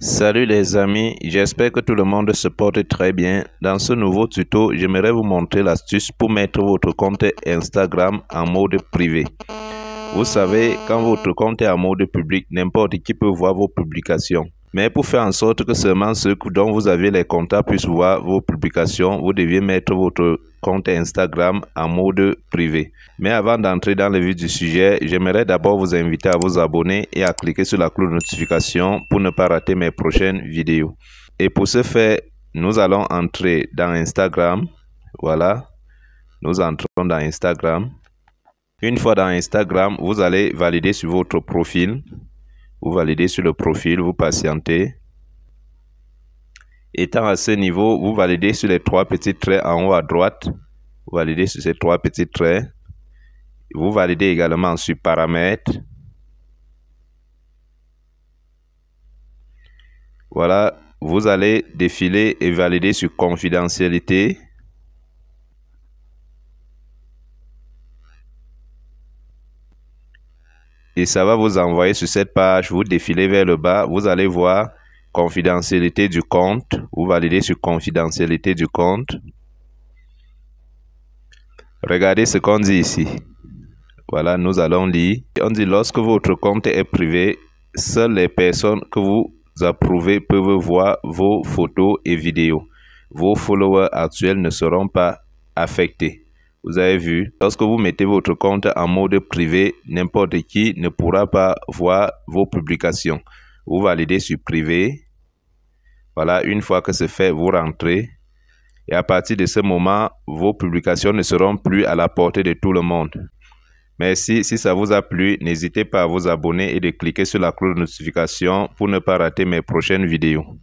Salut les amis, j'espère que tout le monde se porte très bien. Dans ce nouveau tuto, j'aimerais vous montrer l'astuce pour mettre votre compte Instagram en mode privé. Vous savez, quand votre compte est en mode public, n'importe qui peut voir vos publications. Mais pour faire en sorte que seulement ceux dont vous avez les contacts puissent voir vos publications, vous devez mettre votre compte Instagram en mode privé. Mais avant d'entrer dans le vif du sujet, j'aimerais d'abord vous inviter à vous abonner et à cliquer sur la cloche de notification pour ne pas rater mes prochaines vidéos. Et pour ce faire, nous allons entrer dans Instagram. Voilà, nous entrons dans Instagram. Une fois dans Instagram, vous allez valider sur votre profil. Vous validez sur le profil, vous patientez. Étant à ce niveau, vous validez sur les trois petits traits en haut à droite. Vous validez sur ces trois petits traits. Vous validez également sur paramètres. Voilà, vous allez défiler et valider sur confidentialité. Et ça va vous envoyer sur cette page. Vous défilez vers le bas. Vous allez voir confidentialité du compte. Vous validez sur confidentialité du compte. Regardez ce qu'on dit ici. Voilà, nous allons lire. On dit lorsque votre compte est privé, seules les personnes que vous approuvez peuvent voir vos photos et vidéos. Vos followers actuels ne seront pas affectés. Vous avez vu, lorsque vous mettez votre compte en mode privé, n'importe qui ne pourra pas voir vos publications. Vous validez sur privé. Voilà, une fois que c'est fait, vous rentrez. Et à partir de ce moment, vos publications ne seront plus à la portée de tout le monde. Merci, si ça vous a plu, n'hésitez pas à vous abonner et de cliquer sur la cloche de notification pour ne pas rater mes prochaines vidéos.